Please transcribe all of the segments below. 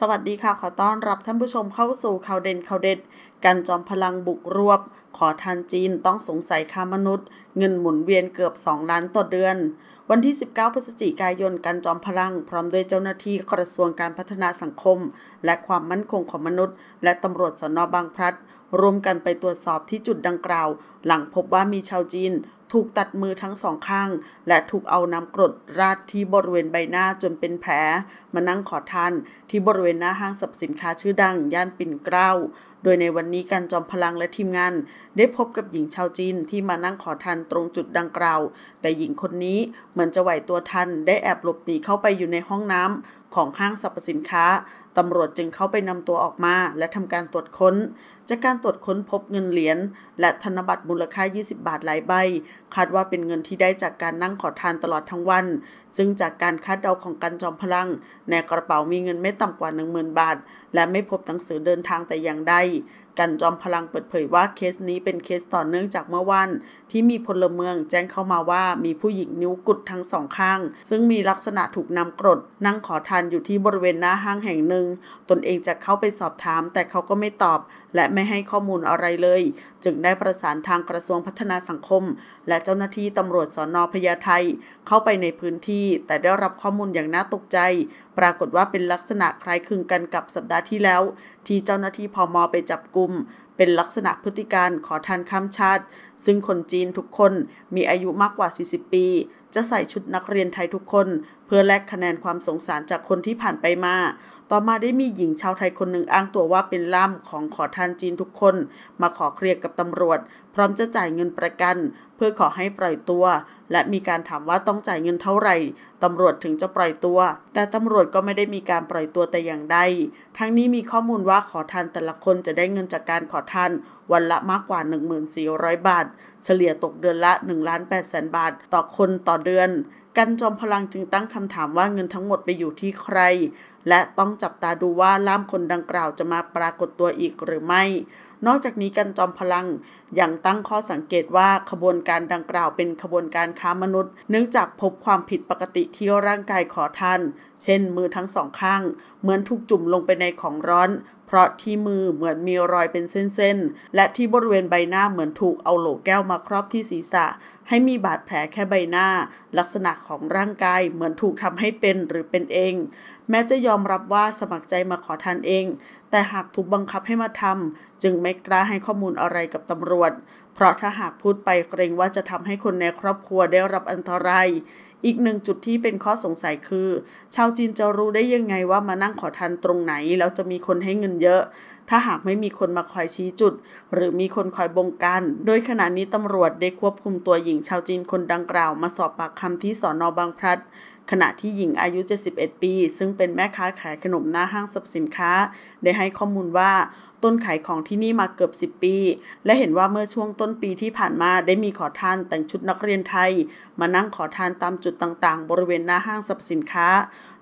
สวัสดีค่ะขอต้อนรับท่านผู้ชมเข้าสู่ข่าวเด่นข่าวเด็ดการจอมพลังบุกรวบ ขอทานจีนต้องสงสัยค้ามนุษย์เงินหมุนเวียนเกือบ 2 ล้านต่อเดือน วันที่ 19พฤศจิกายนการจอมพลังพร้อมด้วยเจ้าหน้าที่กระทรวงการพัฒนาสังคม และความมั่นคงของมนุษย์ และตำรวจสนบางพลัดร่วมกันไปตรวจสอบที่จุดดังกล่าว หลังพบว่ามีชาวจีนถูกตัดมือทั้งสองข้างและถูกเอาน้ำกรดราดที่บริเวณใบหน้าจนเป็นแผลมานั่งขอทานที่บริเวณหน้าห้างสรรพสินค้าชื่อดังย่านปิ่นเกล้า โดยในวันนี้การจอมพลังและทีมงานได้พบกับหญิงชาวจีน ที่มานั่งขอทานตรงจุดดังกล่าวแต่หญิงคนนี้เหมือนจะไหวตัวทันได้แอบหลบหนีเข้าไปอยู่ในห้องน้ำของห้างสรรพสินค้า ตำรวจจึงเข้าไปนำตัวออกมา และทำการตรวจค้นจากการตรวจค้นพบเงินเหรียญและธนบัตรมูลค่า 20 บาทหลายใบ คาดว่าเป็นเงินที่ได้จากการนั่งขอทานตลอดทั้งวัน ซึ่งจากการคาดเดาของกันจอมพลังในกระเป๋ามีเงินไม่ต่ำกว่า 10,000 บาท และไม่พบหนังสือเดินทางแต่อย่างใดกันจอมพลังเปิดเผยว่าเคสนี้เป็นเคสต่อเนื่องจากเมื่อวันที่มีพลเมืองแจ้งเข้ามาว่ามีผู้หญิงนิ้วกุดทั้งสองข้างซึ่งมีลักษณะถูกนำกรดนั่งขอทานอยู่ที่บริเวณหน้าห้างแห่งหนึ่ง ตนเองจะเข้าไปสอบถาม แต่เขาก็ไม่ตอบ และไม่ให้ข้อมูลอะไรเลย จึงได้ประสานทางกระทรวงพัฒนาสังคม และเจ้าหน้าที่ตำรวจสอนอพญาไท เข้าไปในพื้นที่ แต่ได้รับข้อมูลอย่างน่าตกใจปรากฏว่าเป็นลักษณะคล้ายคลึงกันกับสัปดาห์ที่แล้ว ที่เจ้าหน้าที่พอมอไปจับกลุ่ม เป็นลักษณะพฤติการขอทานข้ามชาติ ซึ่งคนจีนทุกคนมีอายุมากกว่า 40 ปี จะใส่ชุดนักเรียนไทยทุกคน เพื่อแลกคะแนนความสงสารจากคนที่ผ่านไปมาต่อมาได้มีหญิงชาวไทยคนหนึ่งอ้างตัวว่าเป็นล่ามของขอทานจีนทุกคน มาขอเคลียร์กับตำรวจ พร้อมจะจ่ายเงินประกัน เพื่อขอให้ปล่อยตัว และมีการถามว่าต้องจ่ายเงินเท่าไหร่ตำรวจถึงจะปล่อยตัว แต่ตำรวจก็ไม่ได้มีการปล่อยตัวแต่อย่างใดทั้งนี้มีข้อมูลว่าขอทานแต่ละคนจะได้เงินจากการขอทานวันละมากกว่า 1,400 บาท เฉลี่ยตกเดือนละ1ล0 0 0 8แบาท ต่อคนต่อเดือน กันจอมพลังจึงตั้งคำถามว่าเงินทั้งหมดไปอยู่ที่ใคร และต้องจับตาดูว่าล่ามคนดังกล่าวจะมาปรากฏตัวอีกหรือไม่ นอกจากนี้กันจอมพลังยังตั้งข้อสังเกตว่าขบวนการดังกล่าวเป็นขบวนการค้ามนุษย์ เนื่องจากพบความผิดปกติที่ร่างกายขอทาน เช่นมือทั้งสองข้าง เหมือนถูกจุ่มลงไปในของร้อนราะที่มือเหมือนมีรอยเป็นเส้นๆ และที่บริเวณใบหน้าเหมือนถูกเอาโหลแก้วมาครอบที่ศีรษะ ให้มีบาดแผลแค่ใบหน้า ลักษณะของร่างกายเหมือนถูกทำให้เป็นหรือเป็นเอง แม้จะยอมรับว่าสมัครใจมาขอทานเอง แต่หากถูกบังคับให้มาทำจึงไม่กล้าให้ข้อมูลอะไรกับตำรวจ เพราะถ้าหากพูดไปเกรงว่าจะทำให้คนในครอบครัวได้รับอันตรายอีกหนึ่งจุดที่เป็นข้อสงสัยคือ ชาวจีนจะรู้ได้ยังไงว่ามานั่งขอทานตรงไหน แล้วจะมีคนให้เงินเยอะ ถ้าหากไม่มีคนมาคอยชี้จุด หรือมีคนคอยบงการโดยขณะนี้ตำรวจได้ควบคุมตัวหญิงชาวจีนคนดังกล่าวมาสอบปากคำที่สอนอบางพลัดขณะที่หญิงอายุ 71 ปี ซึ่งเป็นแม่ค้าขายขนมหน้าห้างสรรพสินค้า ได้ให้ข้อมูลว่า ต้นขายของที่นี่มาเกือบ 10 ปี และเห็นว่าเมื่อช่วงต้นปีที่ผ่านมาได้มีขอทานแต่งชุดนักเรียนไทย มานั่งขอทานตามจุดต่างๆ บริเวณหน้าห้างสรรพสินค้า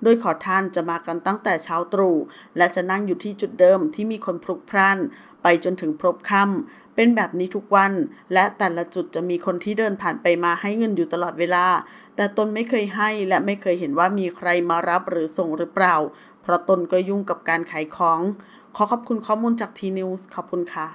โดยขอทานจะมากันตั้งแต่เช้าตรู่ และจะนั่งอยู่ที่จุดเดิมที่มีคนพลุกพล่านไปจนถึงพบค่ำเป็นแบบนี้ทุกวัน และแต่ละจุดจะมีคนที่เดินผ่านไปมาให้เงินอยู่ตลอดเวลา แต่ตนไม่เคยให้และไม่เคยเห็นว่ามีใครมารับหรือส่งหรือเปล่า เพราะตนก็ยุ่งกับการขายของ ขอขอบคุณข้อมูลจากทีนิวส์ ขอบคุณค่ะ